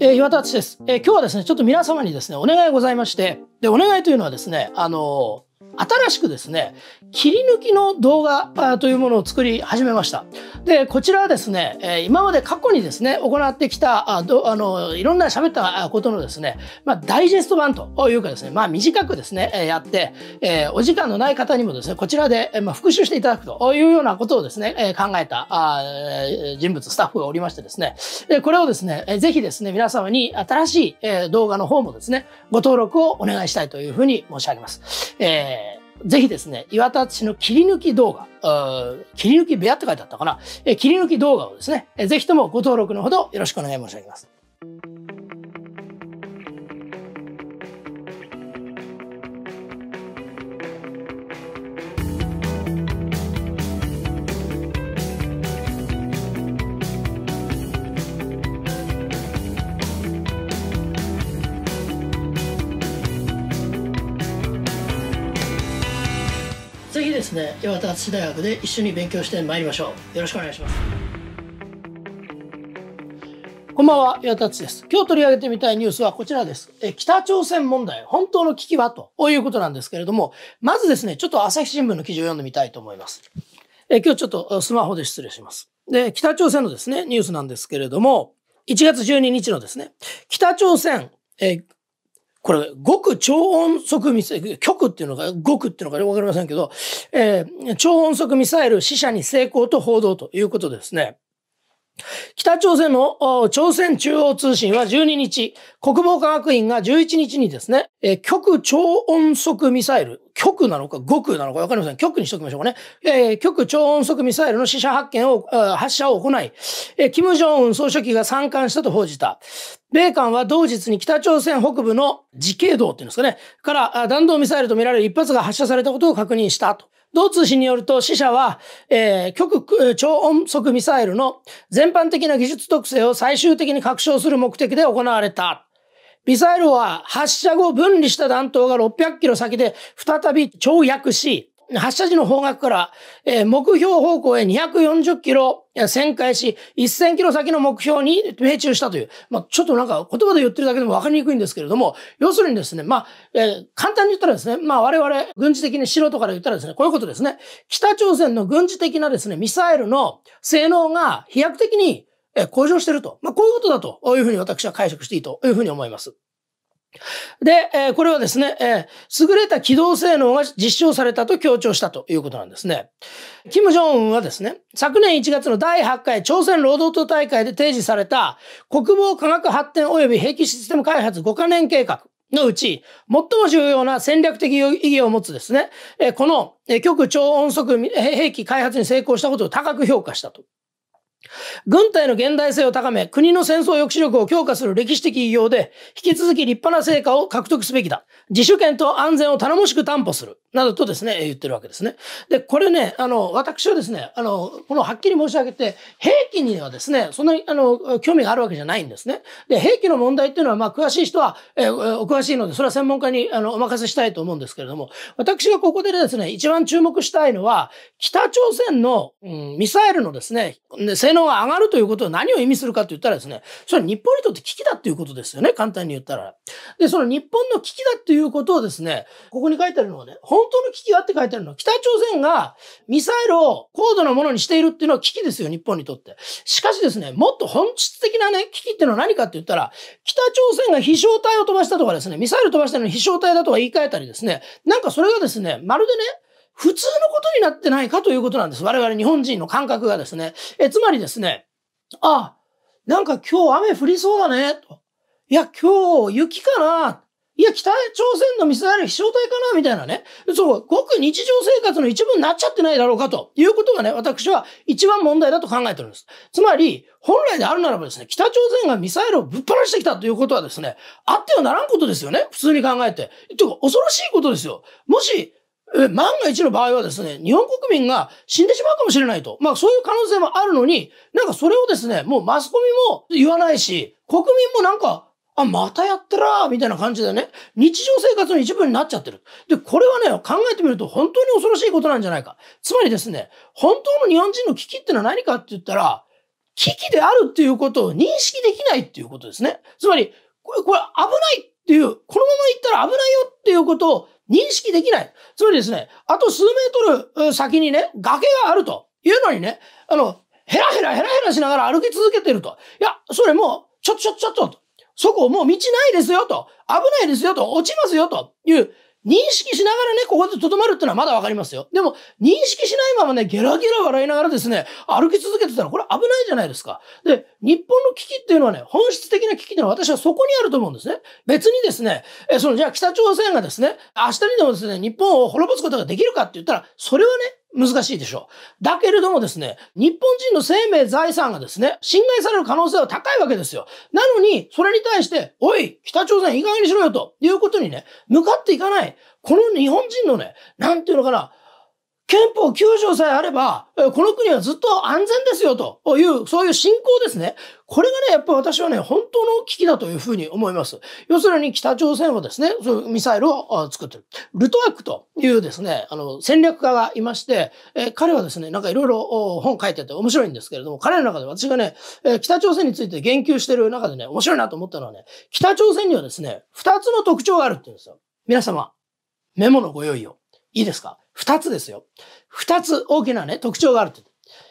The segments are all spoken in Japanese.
えー、岩田敦です、えー、今日はですね、ちょっと皆様にですね、お願いございまして、で、お願いというのはですね、あの新しくですね切り抜きの動画というものを作り始めましたでこちらはですね今まで過去にですね行ってきたあのいろんな喋ったことのですね、まあ、ダイジェスト版というかですね、まあ、短くですねやって、えお時間のない方にもですねこちらで、ま復習していただくというようなことをですね考えた人物スタッフがおりましてですねこれをですねぜひですね皆様に新しい動画の方もですねご登録をお願いしたいというふうに申し上げます、えーぜひですね、岩田氏の切り抜き動画、切り抜き部屋って書いてあったかな、切り抜き動画をですね、ぜひともご登録のほどよろしくお願い申し上げます。八幡篤大学で一緒に勉強してまいりましょうよろしくお願いしますこんばんは八幡篤です今日取り上げてみたいニュースはこちらですえ北朝鮮問題本当の危機はということなんですけれどもまずですねちょっと朝日新聞の記事を読んでみたいと思いますえ今日ちょっとスマホで失礼しますで北朝鮮のですねニュースなんですけれども1月12日のですね北朝鮮えこれ、極超音速ミサイル、極っていうのが、極っていうのかわかりませんけど、えー、超音速ミサイル死者に成功と報道ということですね。北朝鮮の朝鮮中央通信は12日、国防科学院が11日にですね、極超音速ミサイル、極なのか極なのかわかりません。極にしときましょうかね。えー、極超音速ミサイルの試射発見を、発射を行い、えー、金正恩総書記が参観したと報じた。米韓は同日に北朝鮮北部の自警道っていうんですかね、から弾道ミサイルとみられる一発が発射されたことを確認したと。同通信によると死者は、えー、極超音速ミサイルの全般的な技術特性を最終的に確証する目的で行われた。ミサイルは発射後分離した弾頭が600キロ先で再び跳躍し、発射時の方角から、えー、目標方向へ240キロ旋回し、1000キロ先の目標に命中したという。まあ、ちょっとなんか言葉で言ってるだけでも分かりにくいんですけれども、要するにですね、まあ、えー、簡単に言ったらですね、まあ我々軍事的に素人から言ったらですね、こういうことですね。北朝鮮の軍事的なですね、ミサイルの性能が飛躍的に向上してると。まあ、こういうことだというふうに私は解釈していいというふうに思います。で、えー、これはですね、えー、優れた機動性能が実証されたと強調したということなんですね。金正恩はですね、昨年1月の第8回朝鮮労働党大会で提示された国防科学発展及び兵器システム開発5カ年計画のうち、最も重要な戦略的意義を持つですね、えー、この極超音速兵器開発に成功したことを高く評価したと。軍隊の現代性を高め、国の戦争抑止力を強化する歴史的偉業で、引き続き立派な成果を獲得すべきだ。自主権と安全を頼もしく担保する。などとですね、言ってるわけですね。で、これね、あの、私はですね、あの、このはっきり申し上げて、兵器にはですね、そんなに、あの、興味があるわけじゃないんですね。で、兵器の問題っていうのは、まあ、詳しい人は、えー、お詳しいので、それは専門家に、あの、お任せしたいと思うんですけれども、私がここでですね、一番注目したいのは、北朝鮮の、うん、ミサイルのですね、性能が上がるということは何を意味するかと言ったらですね、それは日本にとって危機だっていうことですよね、簡単に言ったら。で、その日本の危機だっていうことをですね、ここに書いてあるのはね、本当の危機はって書いてあるの北朝鮮がミサイルを高度なものにしているっていうのは危機ですよ、日本にとって。しかしですね、もっと本質的なね、危機っていうのは何かって言ったら、北朝鮮が飛翔体を飛ばしたとかですね、ミサイル飛ばしたのに飛翔体だとか言い換えたりですね、なんかそれがですね、まるでね、普通のことになってないかということなんです。我々日本人の感覚がですね。え、つまりですね、あ、なんか今日雨降りそうだね、と。いや、今日雪かな。いや、北朝鮮のミサイル飛翔体かなみたいなね。そう、ごく日常生活の一部になっちゃってないだろうかということがね、私は一番問題だと考えております。つまり、本来であるならばですね、北朝鮮がミサイルをぶっ放してきたということはですね、あってはならんことですよね。普通に考えて。というか、恐ろしいことですよ。もし、万が一の場合はですね、日本国民が死んでしまうかもしれないと。まあそういう可能性もあるのに、なんかそれをですね、もうマスコミも言わないし、国民もなんかあ、またやってらーみたいな感じでね、日常生活の一部になっちゃってる。で、これはね、考えてみると本当に恐ろしいことなんじゃないか。つまりですね、本当の日本人の危機ってのは何かって言ったら、危機であるっていうことを認識できないっていうことですね。つまり、これ、これ危ないっていう、このまま行ったら危ないよっていうことを認識できない。つまりですね、あと数メートル先にね、崖があるというのにね、あの、ヘラヘラヘラヘラしながら歩き続けてると。いや、それもう、ちょっとちょっとちょっと、そこもう道ないですよと、危ないですよと、落ちますよという認識しながらね、ここで留まるってのはまだわかりますよ。でも、認識しないままね、ゲラゲラ笑いながらですね、歩き続けてたらこれ危ないじゃないですか。で、日本の危機っていうのはね、本質的な危機っていうのは私はそこにあると思うんですね。別にですね、え、その、じゃあ北朝鮮がですね、明日にでもですね、日本を滅ぼすことができるかって言ったら、それはね、難しいでしょう。だけれどもですね、日本人の生命財産がですね、侵害される可能性は高いわけですよ。なのに、それに対して、おい、北朝鮮いい加減にしろよということにね、向かっていかない。この日本人のね、なんていうのかな、憲法9条さえあれば、この国はずっと安全ですよという、そういう信仰ですね。これがね、やっぱ私はね、本当の危機だというふうに思います。要するに北朝鮮はですね、そういうミサイルを作ってる。ルトワックというですね、あの、戦略家がいまして、え彼はですね、なんかいろいろ本書いてて面白いんですけれども、彼の中で私がね、え北朝鮮について言及してる中でね、面白いなと思ったのはね、北朝鮮にはですね、2つの特徴があるって言うんですよ。皆様、メモのご用意を。いいですか二つですよ。二つ大きなね、特徴があるて。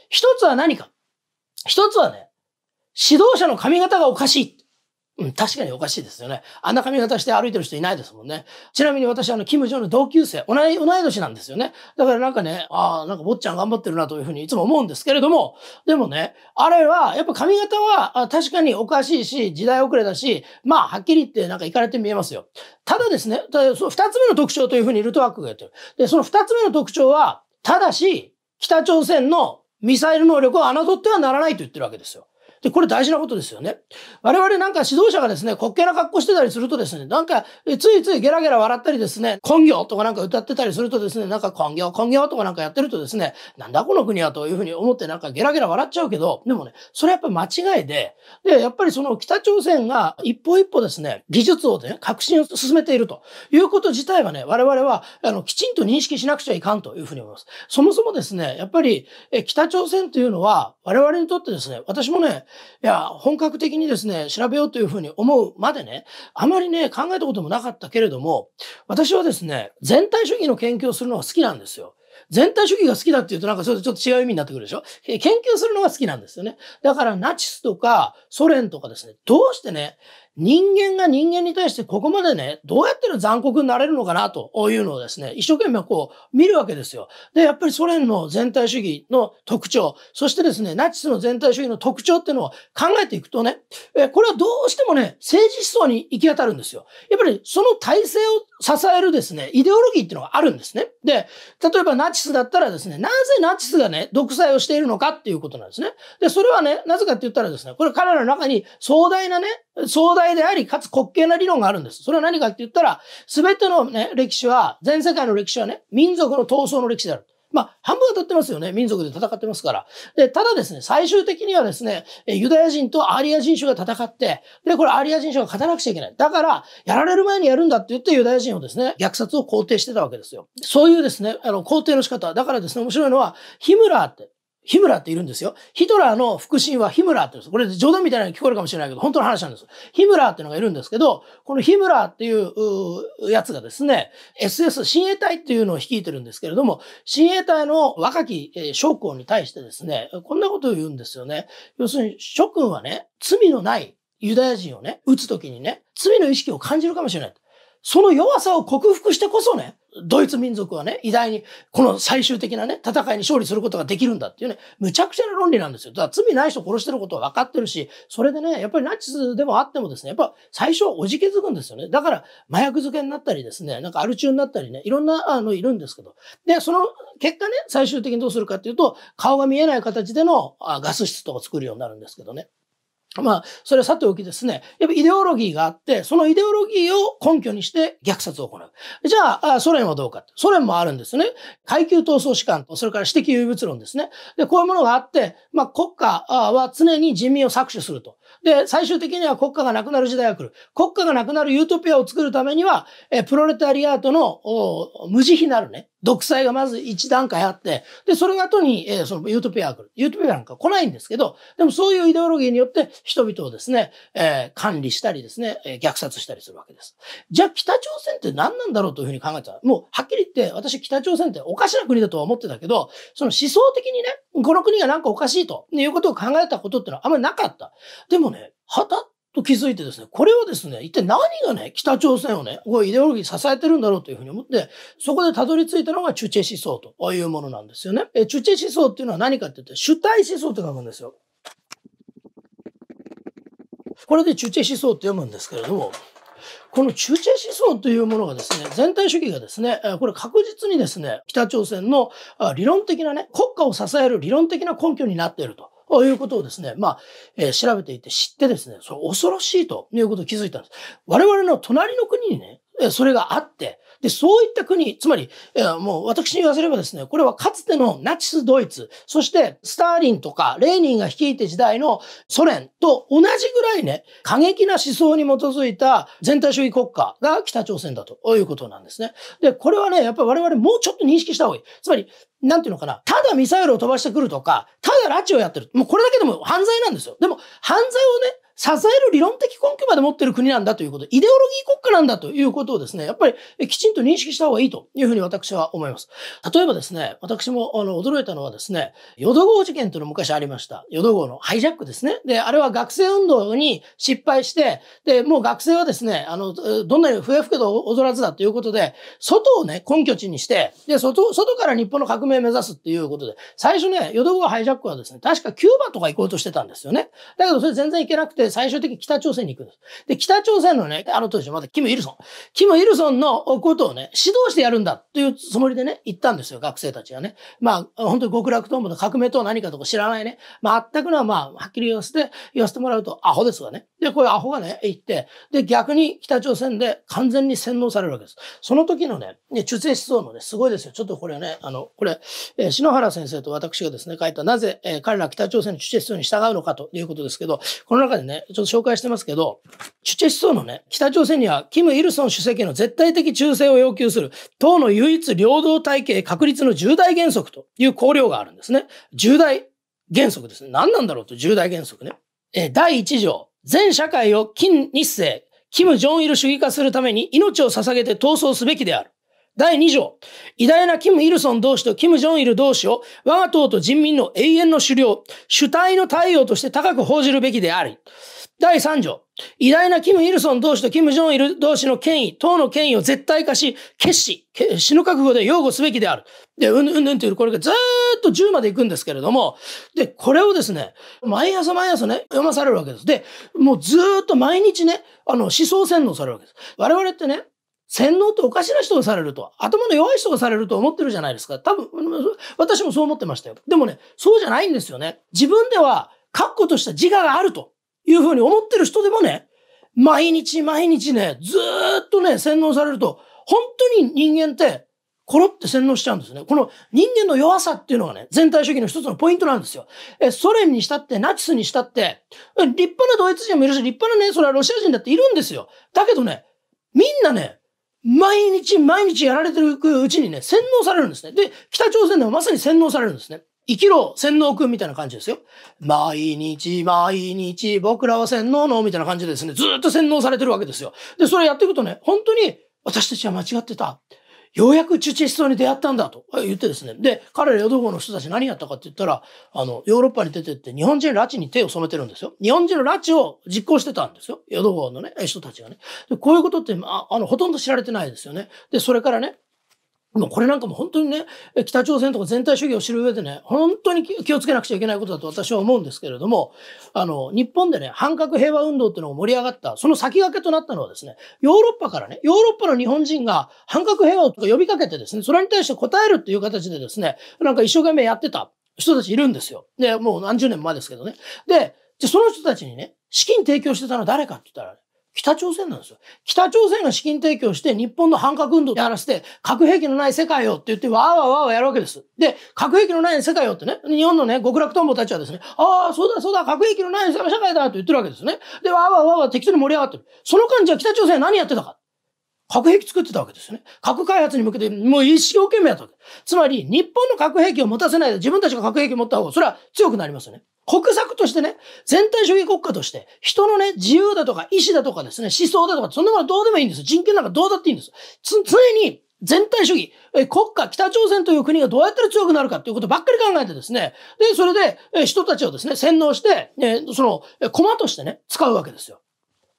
一つは何か一つはね、指導者の髪型がおかしい。うん、確かにおかしいですよね。あんな髪型して歩いてる人いないですもんね。ちなみに私、あの、キム・ジョンの同級生、同い、同い年なんですよね。だからなんかね、ああ、なんか坊ちゃん頑張ってるなというふうにいつも思うんですけれども、でもね、あれは、やっぱ髪型は確かにおかしいし、時代遅れだし、まあ、はっきり言ってなんか行かれて見えますよ。ただですね、だ二つ目の特徴というふうにルトワークが言ってる。で、その二つ目の特徴は、ただし、北朝鮮のミサイル能力を侮ってはならないと言ってるわけですよ。で、これ大事なことですよね。我々なんか指導者がですね、滑稽な格好してたりするとですね、なんか、ついついゲラゲラ笑ったりですね、根業とかなんか歌ってたりするとですね、なんか根業、根業とかなんかやってるとですね、なんだこの国はというふうに思ってなんかゲラゲラ笑っちゃうけど、でもね、それやっぱ間違いで、で、やっぱりその北朝鮮が一歩一歩ですね、技術をね、革新を進めているということ自体はね、我々は、あの、きちんと認識しなくちゃいかんというふうに思います。そもそもですね、やっぱり、え北朝鮮というのは、我々にとってですね、私もね、いや、本格的にですね、調べようというふうに思うまでね、あまりね、考えたこともなかったけれども、私はですね、全体主義の研究をするのが好きなんですよ。全体主義が好きだって言うとなんかそれとちょっと違う意味になってくるでしょ研究するのが好きなんですよね。だからナチスとかソ連とかですね、どうしてね、人間が人間に対してここまでね、どうやったら残酷になれるのかなというのをですね、一生懸命こう見るわけですよ。で、やっぱりソ連の全体主義の特徴、そしてですね、ナチスの全体主義の特徴っていうのを考えていくとね、えこれはどうしてもね、政治思想に行き当たるんですよ。やっぱりその体制を支えるですね、イデオロギーっていうのがあるんですね。で、例えばナチスだったらですね、なぜナチスがね、独裁をしているのかっていうことなんですね。で、それはね、なぜかって言ったらですね、これ彼らの中に壮大なね、壮大であり、かつ滑稽な理論があるんです。それは何かって言ったら、すべてのね、歴史は、全世界の歴史はね、民族の闘争の歴史である。まあ、半分当たってますよね。民族で戦ってますから。で、ただですね、最終的にはですね、ユダヤ人とアーリア人種が戦って、で、これアーリア人種が勝たなくちゃいけない。だから、やられる前にやるんだって言ってユダヤ人をですね、虐殺を肯定してたわけですよ。そういうですね、あの、肯定の仕方。だからですね、面白いのは、ヒムラーって、ヒムラーっているんですよ。ヒトラーの腹心はヒムラーって言うんです。これ冗談みたいに聞こえるかもしれないけど、本当の話なんです。ヒムラーっていうのがいるんですけど、このヒムラーっていうやつがですね、SS、親衛隊っていうのを率いてるんですけれども、親衛隊の若き将校に対してですね、こんなことを言うんですよね。要するに諸君はね、罪のないユダヤ人をね、撃つときにね、罪の意識を感じるかもしれない。その弱さを克服してこそね、ドイツ民族はね、偉大に、この最終的なね、戦いに勝利することができるんだっていうね、むちゃくちゃな論理なんですよ。だから罪ない人殺してることは分かってるし、それでね、やっぱりナチスでもあってもですね、やっぱ最初はおじけづくんですよね。だから、麻薬漬けになったりですね、なんかアル中になったりね、いろんな、あの、いるんですけど。で、その結果ね、最終的にどうするかっていうと、顔が見えない形でのあガス室とか作るようになるんですけどね。まあ、それはさておきですね、やっぱイデオロギーがあって、そのイデオロギーを根拠にして虐殺を行う。じゃあ、ソ連はどうかソ連もあるんですね。階級闘争士官と、それから私的唯物論ですね。で、こういうものがあって、まあ、国家は常に人民を搾取すると。で、最終的には国家がなくなる時代が来る。国家がなくなるユートピアを作るためには、えプロレタリアートの無慈悲なるね、独裁がまず一段階あって、で、それが後に、えー、そのユートピアが来る。ユートピアなんか来ないんですけど、でもそういうイデオロギーによって人々をですね、えー、管理したりですね、えー、虐殺したりするわけです。じゃあ北朝鮮って何なんだろうというふうに考えたら、もうはっきり言って私北朝鮮っておかしな国だとは思ってたけど、その思想的にね、この国がなんかおかしいということを考えたことってのはあんまりなかった。でもね、はたっと気づいてですね、これをですね、一体何がね、北朝鮮をね、こうイデオロギー支えてるんだろうというふうに思って、そこでたどり着いたのがチュチェ思想というものなんですよね。えチュチェ思想っていうのは何かって言って、主体思想って書くんですよ。これでチュチェ思想って読むんですけれども、この中チ思想というものがですね、全体主義がですね、これ確実にですね、北朝鮮の理論的なね、国家を支える理論的な根拠になっているとということをですね、まあ、えー、調べていて知ってですね、それ恐ろしいということを気づいたんです。我々の隣の国にね、それがあって、で、そういった国、つまり、もう私に言わせればですね、これはかつてのナチスドイツ、そしてスターリンとかレーニンが率いて時代のソ連と同じぐらいね、過激な思想に基づいた全体主義国家が北朝鮮だということなんですね。で、これはね、やっぱり我々もうちょっと認識した方がいい。つまり、なんていうのかな、ただミサイルを飛ばしてくるとか、ただ拉致をやってる。もうこれだけでも犯罪なんですよ。でも、犯罪をね、支える理論的根拠まで持ってる国なんだということ、イデオロギー国家なんだということをですね、やっぱりきちんと認識した方がいいというふうに私は思います。例えばですね、私もあの驚いたのはですね、ヨ淀号事件というの昔ありました。ヨ淀号のハイジャックですね。で、あれは学生運動に失敗して、で、もう学生はですね、あの、どんなに笛吹けど踊らずだということで、外をね、根拠地にして、で、外、外から日本の革命を目指すっていうことで、最初ね、ヨ淀号ハイジャックはですね、確かキューバとか行こうとしてたんですよね。だけどそれ全然行けなくて、最終的に北朝鮮に行くんです。で、北朝鮮のね、あの当時まだキム・イルソン。キム・イルソンのことをね、指導してやるんだというつもりでね、行ったんですよ、学生たちがね。まあ、本当に極楽と部の革命とは何かとか知らないね。まあ、全くのはまあ、はっきり言わせて、言わせてもらうと、アホですわね。で、こういうアホがね、行って、で、逆に北朝鮮で完全に洗脳されるわけです。その時のね、ね、中世思想のね、すごいですよ。ちょっとこれね、あの、これ、えー、篠原先生と私がですね、書いた、なぜ、えー、彼ら北朝鮮の中世思想に従うのかということですけど、この中でね、ちょっと紹介してますけど、チュチェ思想のね、北朝鮮には、キム・イルソン主席の絶対的忠誠を要求する、党の唯一領土体系確立の重大原則という綱領があるんですね。重大原則ですね。何なんだろうと、重大原則ね。え第1条、全社会を金日成、キム・ジョンイル主義化するために命を捧げて闘争すべきである。第2条、偉大なキム・イルソン同士とキム・ジョンイル同士を我が党と人民の永遠の狩猟、主体の太陽として高く報じるべきであり。第3条、偉大なキム・イルソン同士とキム・ジョンイル同士の権威、党の権威を絶対化し、決死、死ぬ覚悟で擁護すべきである。で、うんうんうんという、これがずーっと10まで行くんですけれども、で、これをですね、毎朝毎朝ね、読まされるわけです。で、もうずーっと毎日ね、あの、思想洗脳されるわけです。我々ってね、洗脳っておかしな人がされると、頭の弱い人がされると思ってるじゃないですか。多分、私もそう思ってましたよ。でもね、そうじゃないんですよね。自分では、確固とした自我があるというふうに思ってる人でもね、毎日毎日ね、ずっとね、洗脳されると、本当に人間って、コロって洗脳しちゃうんですね。この人間の弱さっていうのがね、全体主義の一つのポイントなんですよ。え、ソ連にしたって、ナチスにしたって、立派なドイツ人もいるし、立派なね、それはロシア人だっているんですよ。だけどね、みんなね、毎日毎日やられてるうちにね、洗脳されるんですね。で、北朝鮮ではまさに洗脳されるんですね。生きろ、洗脳くんみたいな感じですよ。毎日、毎日、僕らは洗脳の、みたいな感じでですね、ずっと洗脳されてるわけですよ。で、それやっていくとね、本当に、私たちは間違ってた。ようやくチュチェ思想に出会ったんだと言ってですね。で、彼らヨド号の人たち何やったかって言ったら、あの、ヨーロッパに出てって日本人拉致に手を染めてるんですよ。日本人の拉致を実行してたんですよ。ヨド号のね、人たちがね。でこういうことって、ああの、ほとんど知られてないですよね。で、それからね、もうこれなんかも本当にね、北朝鮮とか全体主義を知る上でね、本当に気をつけなくちゃいけないことだと私は思うんですけれども、あの、日本でね、反核平和運動っていうのが盛り上がった、その先駆けとなったのはですね、ヨーロッパからね、ヨーロッパの日本人が反核平和を呼びかけてですね、それに対して答えるっていう形でですね、なんか一生懸命やってた人たちいるんですよ。で、もう何十年前ですけどね。で、じゃその人たちにね、資金提供してたのは誰かって言ったら、ね、北朝鮮なんですよ。北朝鮮が資金提供して日本の反核運動をやらせて、核兵器のない世界をって言って、わーわーわーわーやるわけです。で、核兵器のない世界をってね、日本のね、極楽とんぼたちはですね、ああ、そうだそうだ、核兵器のない社会だと言ってるわけですね。で、わーわーわーわー適当に盛り上がってる。その間じゃ北朝鮮何やってたか。核兵器作ってたわけですよね。核開発に向けて、もう一生懸命やったわけ。つまり、日本の核兵器を持たせないで自分たちが核兵器を持った方が、それは強くなりますよね。国策としてね、全体主義国家として、人のね、自由だとか、意志だとかですね、思想だとか、そんなものどうでもいいんです。人権なんかどうだっていいんです。常に、全体主義、え国家、北朝鮮という国がどうやったら強くなるかっていうことばっかり考えてですね、で、それで、え人たちをですね、洗脳して、えその、え駒としてね、使うわけですよ。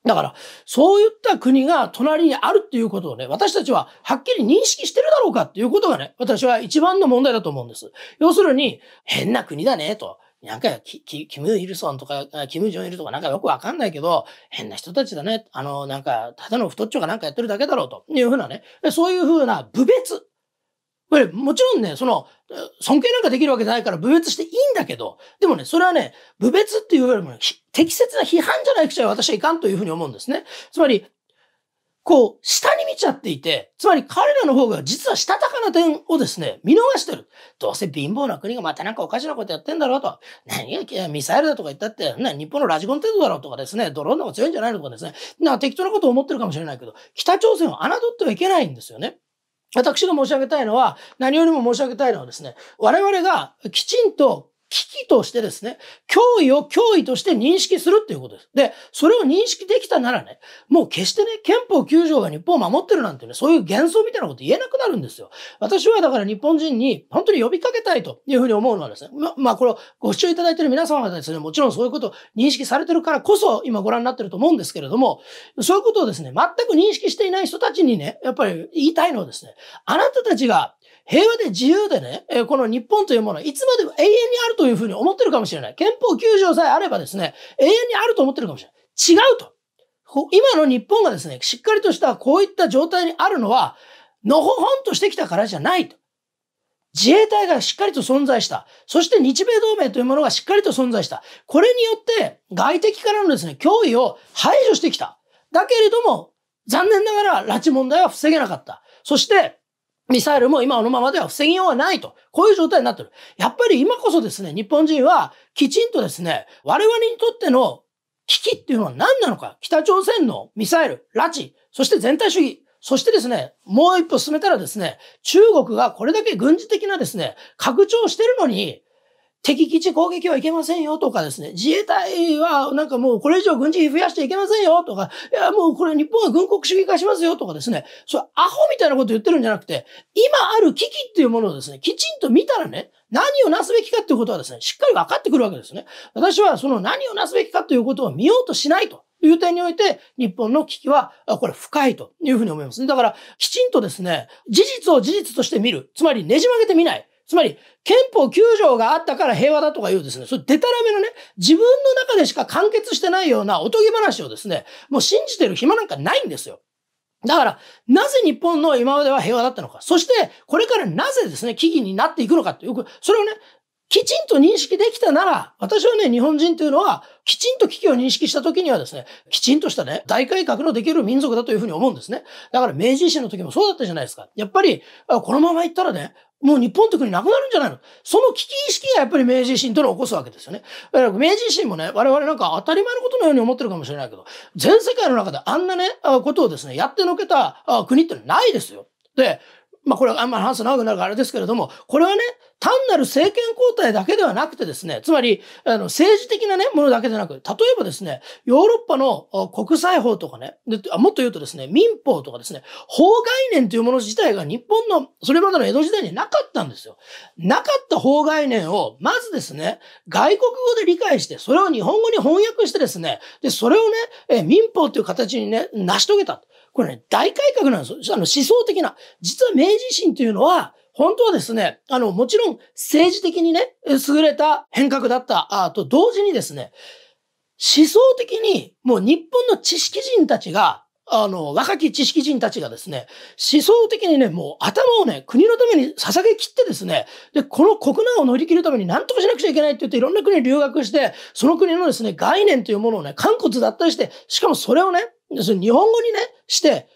だから、そういった国が隣にあるっていうことをね、私たちははっきり認識してるだろうかっていうことがね、私は一番の問題だと思うんです。要するに、変な国だね、と。なんかキ、キ、ム・イルソンとか、キム・ジョンイルとかなんかよくわかんないけど、変な人たちだね。あの、なんか、ただの太っちょがなんかやってるだけだろうというふうなね、そういうふうな部別これ、もちろんね、その、尊敬なんかできるわけじゃないから、侮蔑していいんだけど、でもね、それはね、侮蔑っていうよりも、適切な批判じゃないくちゃ私はいかんというふうに思うんですね。つまり、こう、下に見ちゃっていて、つまり彼らの方が実はしたたかな点をですね、見逃してる。どうせ貧乏な国がまたなんかおかしなことやってんだろうと。何がミサイルだとか言ったって、ね、日本のラジコン程度だろうとかですね、ドローンの方が強いんじゃないのとかですね、な適当なことを思ってるかもしれないけど、北朝鮮を侮ってはいけないんですよね。私が申し上げたいのは、何よりも申し上げたいのはですね、我々がきちんと危機としてですね、脅威を脅威として認識するっていうことです。で、それを認識できたならね、もう決してね、憲法9条が日本を守ってるなんてね、そういう幻想みたいなこと言えなくなるんですよ。私はだから日本人に本当に呼びかけたいというふうに思うのはですね、ま、まあこれをご視聴いただいている皆様がですね、もちろんそういうことを認識されてるからこそ今ご覧になってると思うんですけれども、そういうことをですね、全く認識していない人たちにね、やっぱり言いたいのはですね、あなたたちが平和で自由でね、えこの日本というものはいつまでも永遠にあるというふうに思ってるかもしれない。憲法9条さえあればですね、永遠にあると思ってるかもしれない。違うと。今の日本がですね、しっかりとしたこういった状態にあるのは、のほほんとしてきたからじゃないと。自衛隊がしっかりと存在した。そして日米同盟というものがしっかりと存在した。これによって外敵からのですね、脅威を排除してきた。だけれども、残念ながら拉致問題は防げなかった。そして、ミサイルも今のままでは防ぎようがないと。こういう状態になってる。やっぱり今こそですね、日本人はきちんとですね、我々にとっての危機っていうのは何なのか。北朝鮮のミサイル、拉致、そして全体主義、そしてですね、もう一歩進めたらですね、中国がこれだけ軍事的なですね、拡張してるのに、敵基地攻撃はいけませんよとかですね、自衛隊はなんかもうこれ以上軍事費増やしていけませんよとか、いやもうこれ日本は軍国主義化しますよとかですね、それアホみたいなこと言ってるんじゃなくて、今ある危機っていうものをですね、きちんと見たらね、何をなすべきかっていうことはですね、しっかり分かってくるわけですね。私はその何をなすべきかということを見ようとしないと。という点において、日本の危機は、これ深いというふうに思います。だから、きちんとですね、事実を事実として見る。つまり、ねじ曲げてみない。つまり、憲法9条があったから平和だとか言うですね、そうデタラメのね、自分の中でしか完結してないようなおとぎ話をですね、もう信じてる暇なんかないんですよ。だから、なぜ日本の今までは平和だったのか、そして、これからなぜですね、危機になっていくのかってよく、それをね、きちんと認識できたなら、私はね、日本人というのは、きちんと危機を認識した時にはですね、きちんとしたね、大改革のできる民族だというふうに思うんですね。だから明治維新の時もそうだったじゃないですか。やっぱり、このまま行ったらね、もう日本って国なくなるんじゃないのその危機意識がやっぱり明治維新というのを起こすわけですよね。だから明治維新もね、我々なんか当たり前のことのように思ってるかもしれないけど、全世界の中であんなね、ことをですね、やってのけた国ってないですよ。で、まあこれはあんまり話す長くなるからあれですけれども、これはね、単なる政権交代だけではなくてですね、つまり、あの、政治的なね、ものだけでなく、例えばですね、ヨーロッパの国際法とかね、もっと言うとですね、民法とかですね、法概念というもの自体が日本の、それまでの江戸時代になかったんですよ。なかった法概念を、まずですね、外国語で理解して、それを日本語に翻訳してですね、で、それをね、民法という形にね、成し遂げた。これね、大改革なんですよ。あの思想的な。実は明治維新というのは、本当はですね、あの、もちろん政治的にね、優れた変革だったあと同時にですね、思想的にもう日本の知識人たちが、あの、若き知識人たちがですね、思想的にね、もう頭をね、国のために捧げ切ってですね、で、この国難を乗り切るために何とかしなくちゃいけないって言っていろんな国に留学して、その国のですね、概念というものをね、肝骨だったりして、しかもそれをね、その日本語にね、して、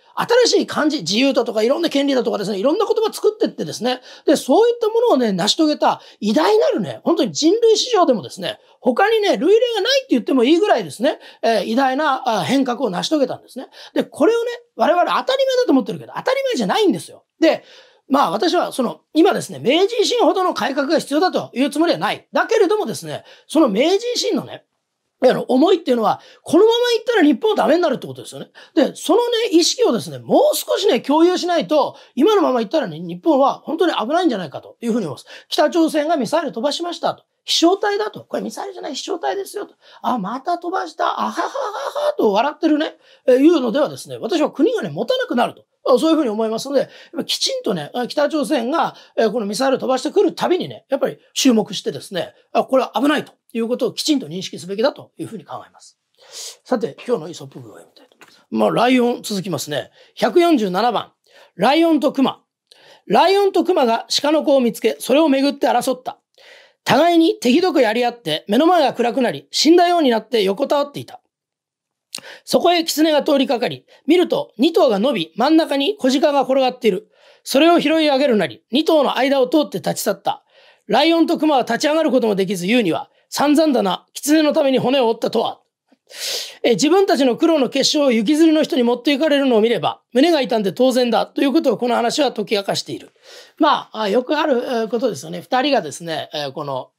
新しい漢字、自由だとかいろんな権利だとかですね、いろんな言葉作ってってですね、で、そういったものをね、成し遂げた偉大なるね、本当に人類史上でもですね、他にね、類例がないって言ってもいいぐらいですね、えー、偉大な変革を成し遂げたんですね。で、これをね、我々当たり前だと思ってるけど、当たり前じゃないんですよ。で、まあ私はその今ですね、明治維新ほどの改革が必要だというつもりはない。だけれどもですね、その明治維新のね、思いっていうのは、このまま行ったら日本はダメになるってことですよね。で、そのね、意識をですね、もう少しね、共有しないと、今のまま行ったらね、日本は本当に危ないんじゃないかというふうに思います。北朝鮮がミサイル飛ばしましたと。飛翔体だと。これミサイルじゃない飛翔体ですよと。あ、また飛ばした。あははははと笑ってるね。えいうのではですね、私は国がね、持たなくなると。そういうふうに思いますので、きちんとね、北朝鮮がこのミサイル飛ばしてくるたびにね、やっぱり注目してですね、これは危ないと。いうことをきちんと認識すべきだというふうに考えます。さて、今日のイソップ部を読みたいと思います。まあ、ライオン続きますね。147番。ライオンとクマ。ライオンとクマが鹿の子を見つけ、それをめぐって争った。互いに手ひどくやり合って、目の前が暗くなり、死んだようになって横たわっていた。そこへ狐が通りかかり、見ると2頭が伸び、真ん中に小鹿が転がっている。それを拾い上げるなり、2頭の間を通って立ち去った。ライオンとクマは立ち上がることもできず言うには、散々だな。狐のために骨を折ったとは。え自分たちの苦労の結晶を雪吊りの人に持っていかれるのを見れば、胸が痛んで当然だということをこの話は解き明かしている。まあ、よくあることですよね。2人がですね、この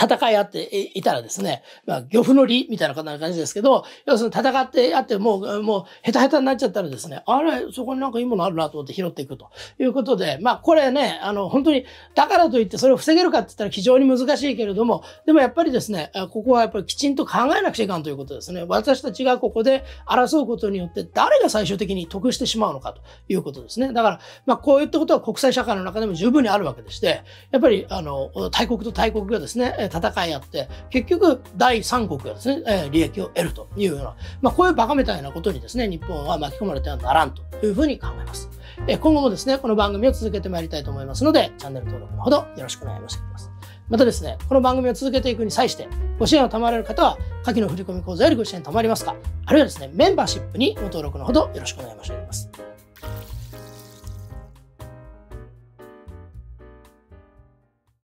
戦い合っていたらですね、まあ、漁夫の利みたいな感じですけど、要するに戦ってあって、もう、もう、ヘタヘタになっちゃったらですね、あれ、そこになんかいいものあるなと思って拾っていくということで、まあ、これね、あの、本当に、だからといってそれを防げるかって言ったら非常に難しいけれども、でもやっぱりですね、ここはやっぱりきちんと考えなくちゃいかんということですね。私たちがここで争うことによって、誰が最終的に得してしまうのかということですね。だから、まあ、こういったことは国際社会の中でも十分にあるわけでして、やっぱり、あの、大国と大国がですね、戦いあって、結局、第三国がですね、えー、利益を得るというような、まあ、こういうバカみたいなことにですね、日本は巻き込まれてはならんというふうに考えます。えー、今後もですね、この番組を続けてまいりたいと思いますので、チャンネル登録のほどよろしくお願い申し上げます。またですね、この番組を続けていくに際して、ご支援を賜まれる方は、下記の振込口座よりご支援賜りますか、あるいはですね、メンバーシップにご登録のほどよろしくお願い申し上げます。